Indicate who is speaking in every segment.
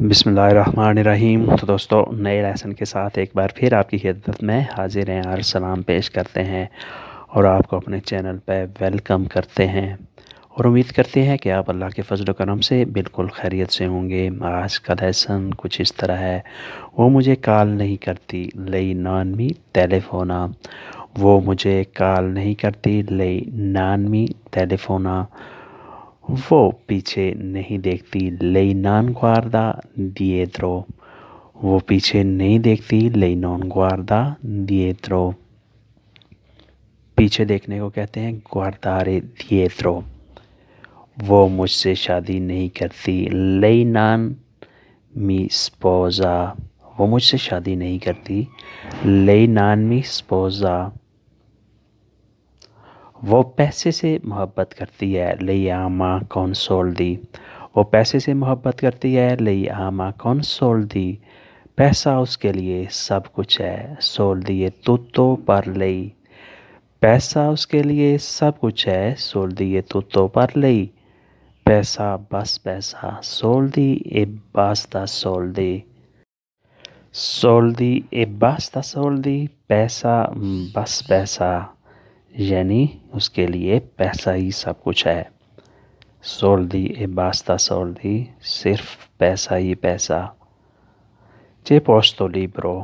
Speaker 1: بسم اللہ الرحمن الرحیم تو دوستو نئے لیسن کے ساتھ ایک بار پھر آپ کی خدمت میں حاضر ہیں اور سلام پیش کرتے ہیں اور آپ کو اپنے چینل پہ ویلکم کرتے ہیں اور امید کرتے ہیں کہ آپ اللہ کے فضل و کرم سے بالکل خیریت سے ہوں گے آج کا لیسن کچھ اس طرح ہے وہ مجھے کال نہیں کرتی لئی نانمی تیلف ہونا وہ مجھے کال نہیں کرتی لئی نانمی تیلف ہونا وہ پیچھے نہیں دیکھتی لئی نان گواردا دیترو وہ پیچھے نہیں دیکھتی لئی نان گواردا دیترو پیچھے دیکھنے کو کہتے ہیں گواردارے دیترو وہ مجھ سے شادی نہیں کرتی لئی نان می سپوزا وہ مجھ سے شادی نہیں کرتی لئی نان می سپوزا وہ پیسے سے محبت کرتی ہے لئی آما کون سول دی وہ پیسے سے محبت کرتی ہے لئی آما کون سول دی پیسہ اس کے لیے سب کچھ ہے سول دیے تو تو پر لئی پیسہ اس کے لیے سب کچھ ہے سول دیے تو تو پر لئی پیسہ بس پیسہ سول دی اے باستہ سول دی سول دی اے باستہ سول دی پیسہ بس پیسہ یعنی اس کے لیے پیسہ ہی سب کچھ ہے سولدی اے باستہ سولدی صرف پیسہ ہی پیسہ چے پوستو لیبرو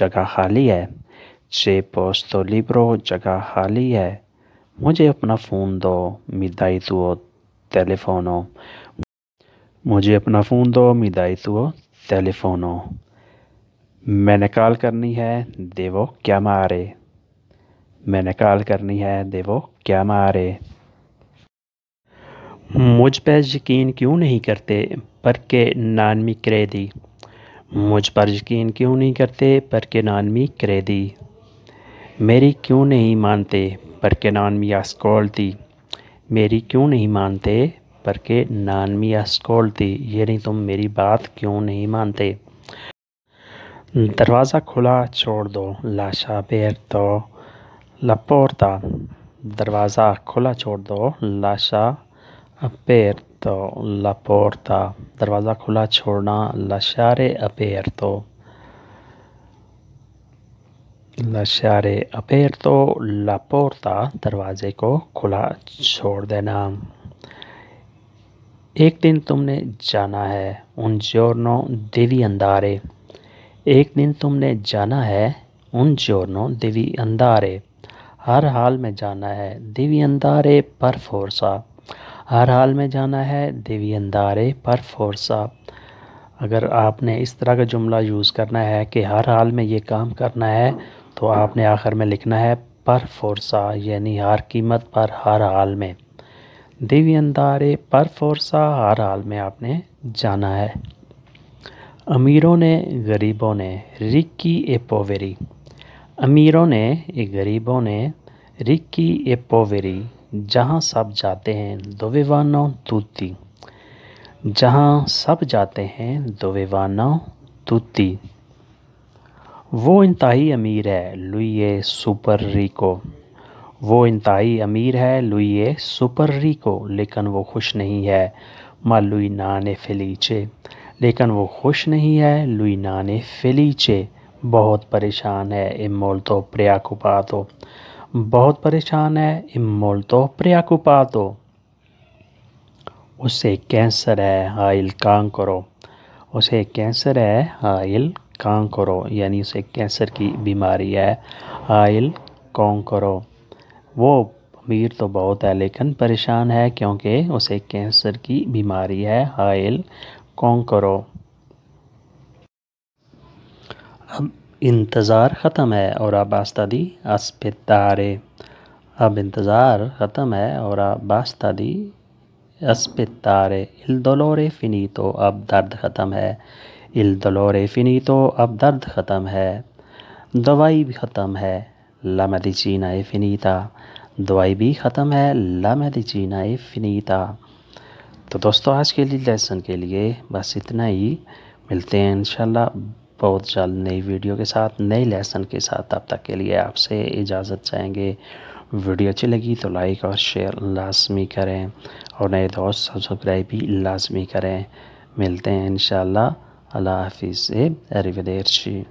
Speaker 1: جگہ خالی ہے چے پوستو لیبرو جگہ خالی ہے مجھے اپنا فون دو میدائی تو تیلی مجھے اپنا فون دو میدائی تو تیلی میں نے کال کرنی ہے دیو کیا مارے میں نے کال کرنی ہے دیو کیا مارے مجھ پر یقین کیوں نہیں کرتے پر کے نانمی کرے دی مجھ پر یقین کیوں نہیں کرتے پر کے نانمی کرے دی میری کیوں نہیں مانتے پر کے نانمی اسکول دی میری کیوں نہیں مانتے پر کہ نانمی اسکول دی یہ نہیں تم میری بات کیوں نہیں مانتے دروازہ کھلا چھوڑ دو لاشا بیر دو لپورتا دروازہ کھلا چھوڑ دو لاشا اپیر تو لپورتا دروازہ کھلا چھوڑنا لاشار اپیر تو لاشار اپیر تو لاپورتا دروازے کو کھلا چھوڑ دینا ایک دن تم نے جانا ہے ان جورنو دیوی اندارے ایک دن تم نے جانا ہے ان جورنو دیوی اندارے ہر حال میں جانا ہے دیوی اندارے پر فورسا ہر حال میں جانا ہے دیوی اندارے پر فورسا اگر آپ نے اس طرح کا جملہ یوز کرنا ہے کہ ہر حال میں یہ کام کرنا ہے تو آپ نے آخر میں لکھنا ہے پر فورسا یعنی ہر قیمت پر ہر حال میں دیوی اندارے پر فورسا ہر حال میں آپ نے جانا ہے امیروں نے غریبوں نے رکی اے پویری امیروں نے اے غریبوں نے رکی اے پووری جہاں سب جاتے ہیں دو وانو جہاں سب جاتے ہیں دو وانو وہ انتہائی امیر ہے لوئیے سپر ریکو وہ انتہائی امیر ہے لوئیے سپر ریکو لیکن وہ خوش نہیں ہے ماں لوئی نان فلیچے لیکن وہ خوش نہیں ہے لوئی نانے فلیچے بہت پریشان ہے امول تو پریا کو پاتو بہت پریشان ہے امول تو پریا کو پاتو اسے کینسر ہے حائل ہاں، کان کرو اسے کینسر ہے حائل ہاں، کان کرو یعنی اسے کینسر کی بیماری ہے حائل ہاں، کون کرو وہ امیر تو بہت ہے لیکن پریشان ہے کیونکہ اسے کینسر کی بیماری ہے حائل کون کرو اب انتظار ختم ہے اور دی اسپتارے اب انتظار ختم ہے اور آباستی اسپتارے الدول فنی تو اب درد ختم ہے الدول فنی تو اب درد ختم ہے دوائی بھی ختم ہے لمد چینہ فنیتا دوائی بھی ختم ہے لمد چینائے فنیتا تو دوستو آج کے لیے لیسن کے لیے بس اتنا ہی ملتے ہیں انشاءاللہ بہت جلد نئی ویڈیو کے ساتھ نئے لیسن کے ساتھ تب تک کے لیے آپ سے اجازت چاہیں گے ویڈیو اچھی لگی تو لائک اور شیئر لازمی کریں اور نئے دوست سبسکرائب بھی لازمی کریں ملتے ہیں انشاءاللہ اللہ حافظ اے ار ودیرشی